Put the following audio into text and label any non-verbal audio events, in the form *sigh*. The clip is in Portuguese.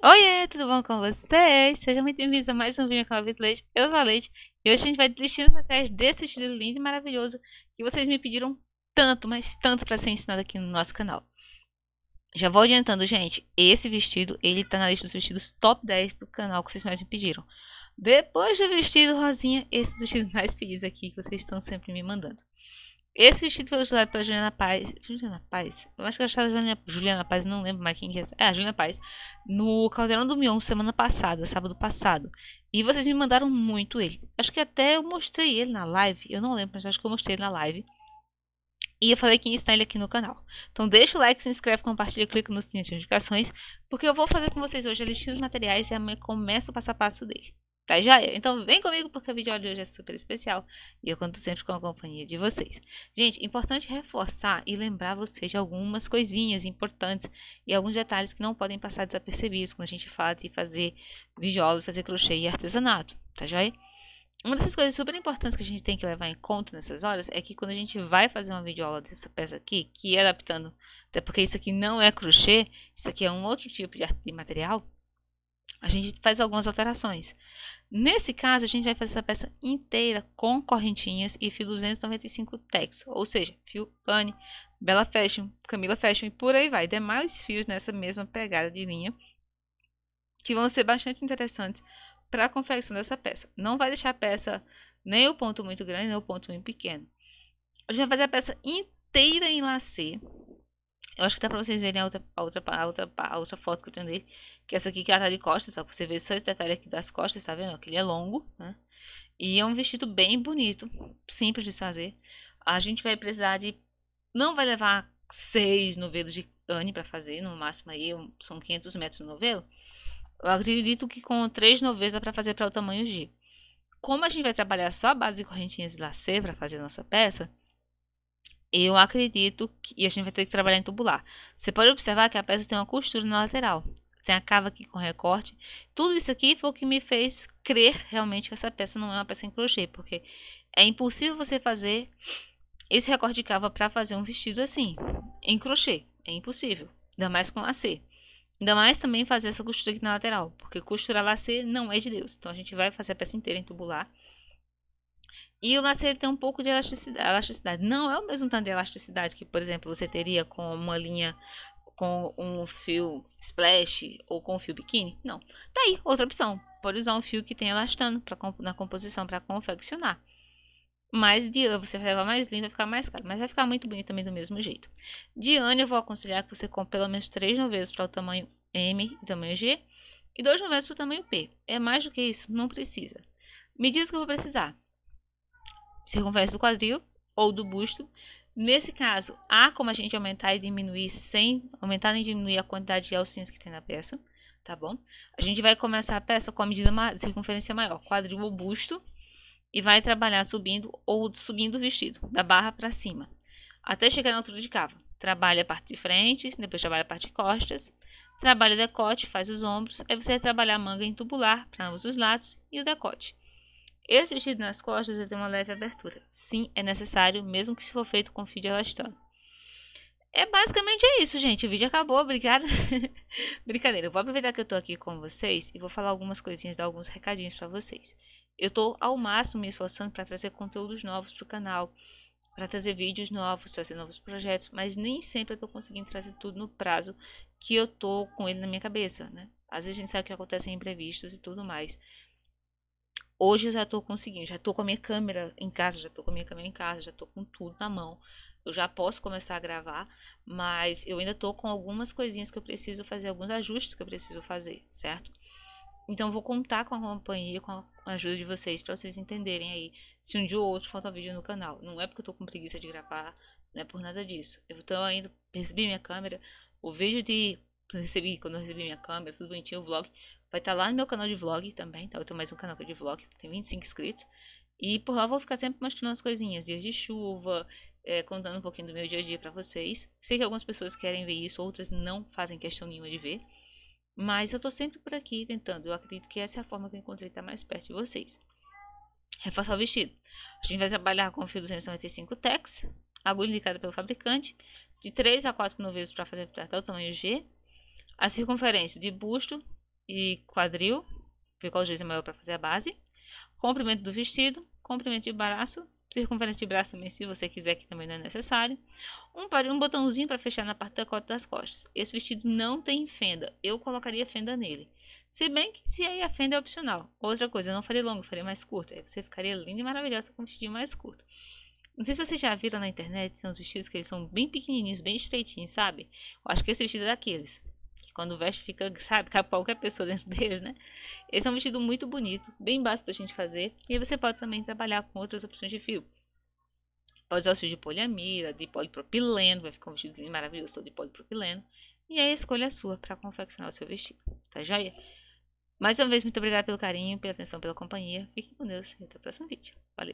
Oiê, tudo bom com vocês? Sejam muito bem-vindos a mais um vídeo com a Leite. Eu sou a Leite e hoje a gente vai destino atrás desse estilo lindo e maravilhoso que vocês me pediram tanto, mas tanto para ser ensinado aqui no nosso canal. Já vou adiantando, gente, esse vestido, ele tá na lista dos vestidos top 10 do canal que vocês mais me pediram. Depois do vestido rosinha, esse vestidos vestido mais pedido aqui que vocês estão sempre me mandando. Esse vestido foi usado pela Juliana Paz. Juliana Paz? Eu acho que eu achava Juliana, Juliana Paz, não lembro mais quem que é. É, a Juliana Paz. No Caldeirão do Mion, semana passada, sábado passado. E vocês me mandaram muito ele. Acho que até eu mostrei ele na live. Eu não lembro, mas acho que eu mostrei ele na live. E eu falei que está ele aqui no canal. Então deixa o like, se inscreve, compartilha, clica no sininho de notificações. Porque eu vou fazer com vocês hoje a listinha dos materiais e amanhã começa o passo a passo dele. Tá joia? Então vem comigo porque o vídeo de hoje é super especial e eu conto sempre com a companhia de vocês. Gente, importante reforçar e lembrar vocês de algumas coisinhas importantes e alguns detalhes que não podem passar desapercebidos quando a gente fala de fazer videoaula, fazer crochê e artesanato, tá joia? Uma dessas coisas super importantes que a gente tem que levar em conta nessas horas é que quando a gente vai fazer uma videoaula dessa peça aqui, que é adaptando, até porque isso aqui não é crochê, isso aqui é um outro tipo de material, a gente faz algumas alterações. Nesse caso, a gente vai fazer essa peça inteira com correntinhas e fio 295 tex, ou seja, fio Anne, Bela Fashion, Camila Fashion e por aí vai. Demais fios nessa mesma pegada de linha que vão ser bastante interessantes para a confecção dessa peça. Não vai deixar a peça nem o ponto muito grande, nem o ponto muito pequeno. A gente vai fazer a peça inteira em lacê, eu acho que dá pra vocês verem a outra, a outra, a outra, a outra foto que eu tenho dele. Que é essa aqui que ela tá de costas, só que você vê só esse detalhe aqui das costas, tá vendo? Que ele é longo, né? E é um vestido bem bonito, simples de fazer. A gente vai precisar de... Não vai levar seis novelos de cane para fazer, no máximo aí são 500 metros de novelo. Eu acredito que com três novelos dá para fazer para o tamanho G. Como a gente vai trabalhar só a base de correntinhas de lacê para fazer a nossa peça, eu acredito que e a gente vai ter que trabalhar em tubular. Você pode observar que a peça tem uma costura na lateral, tem a cava aqui com recorte. Tudo isso aqui foi o que me fez crer realmente que essa peça não é uma peça em crochê, porque é impossível você fazer esse recorte de cava para fazer um vestido assim, em crochê. É impossível, ainda mais com lacê. Ainda mais também fazer essa costura aqui na lateral, porque costurar lacê não é de Deus. Então a gente vai fazer a peça inteira em tubular. E o laço tem um pouco de elasticidade, elasticidade. Não é o mesmo tanto de elasticidade que, por exemplo, você teria com uma linha com um fio splash ou com um fio biquíni. Não. Tá aí, outra opção. Pode usar um fio que tem elastano pra, na composição para confeccionar. Mas de, você vai levar mais lindo, vai ficar mais caro. Mas vai ficar muito bonito também do mesmo jeito. De ano, eu vou aconselhar que você compre pelo menos três novelos para o tamanho M e tamanho G. E dois novelos para o tamanho P. É mais do que isso, não precisa. Medidas que eu vou precisar circunferência do quadril ou do busto. Nesse caso, há como a gente aumentar e diminuir sem aumentar nem diminuir a quantidade de alcinhas que tem na peça, tá bom? A gente vai começar a peça com a medida de circunferência maior, quadril ou busto, e vai trabalhar subindo ou subindo o vestido, da barra para cima, até chegar na altura de cava. Trabalha a parte de frente, depois trabalha a parte de costas, trabalha o decote, faz os ombros, aí você vai trabalhar a manga em tubular para ambos os lados e o decote. Esse vestido nas costas tem uma leve abertura. Sim, é necessário, mesmo que se for feito com fio de elastano. É basicamente é isso, gente. O vídeo acabou, obrigada. *laughs* Brincadeira, eu vou aproveitar que eu tô aqui com vocês e vou falar algumas coisinhas, dar alguns recadinhos para vocês. Eu tô ao máximo me esforçando para trazer conteúdos novos pro canal, para trazer vídeos novos, trazer novos projetos, mas nem sempre eu tô conseguindo trazer tudo no prazo que eu tô com ele na minha cabeça, né? Às vezes a gente sabe que acontecem imprevistos e tudo mais. Hoje eu já tô conseguindo, já tô com a minha câmera em casa, já tô com a minha câmera em casa, já tô com tudo na mão. Eu já posso começar a gravar, mas eu ainda tô com algumas coisinhas que eu preciso fazer, alguns ajustes que eu preciso fazer, certo? Então vou contar com a companhia, com a ajuda de vocês para vocês entenderem aí se um dia ou outro falta vídeo no canal. Não é porque eu tô com preguiça de gravar, não é por nada disso. Eu tô ainda recebi minha câmera, o vídeo de recebi quando eu recebi minha câmera, tudo bonitinho, o vlog. Vai estar tá lá no meu canal de vlog também, tá? Eu tenho mais um canal é de vlog, tem 25 inscritos. E por lá eu vou ficar sempre mostrando as coisinhas, dias de chuva, é, contando um pouquinho do meu dia a dia para vocês. Sei que algumas pessoas querem ver isso, outras não fazem questão nenhuma de ver. Mas eu tô sempre por aqui tentando. Eu acredito que essa é a forma que eu encontrei estar tá mais perto de vocês. Reforçar o vestido. A gente vai trabalhar com o fio 295 Tex, agulha indicada pelo fabricante, de 3 a 4 novelos para fazer até o tamanho G, a circunferência de busto e quadril, ver qual juiz é maior para fazer a base. Comprimento do vestido, comprimento de braço, circunferência de braço também, se você quiser, que também não é necessário. Um, um botãozinho para fechar na parte da cota das costas. Esse vestido não tem fenda, eu colocaria fenda nele. Se bem que se aí a fenda é opcional. Outra coisa, eu não faria longo, eu faria mais curto. Aí você ficaria linda e maravilhosa com um vestidinho mais curto. Não sei se vocês já viram na internet, tem uns vestidos que eles são bem pequenininhos, bem estreitinhos, sabe? Eu acho que esse vestido é daqueles. Quando o veste fica, sabe, cabe qualquer pessoa dentro *laughs* deles, né? Esse é um vestido muito bonito, bem básico pra gente fazer. E aí você pode também trabalhar com outras opções de fio. Pode usar os fios de poliamida, de polipropileno, vai ficar um vestido maravilhoso, todo de polipropileno. E aí a escolha é sua para confeccionar o seu vestido, tá joia? Mais uma vez, muito obrigada pelo carinho, pela atenção, pela companhia. Fiquem com Deus e até o próximo vídeo. Valeu!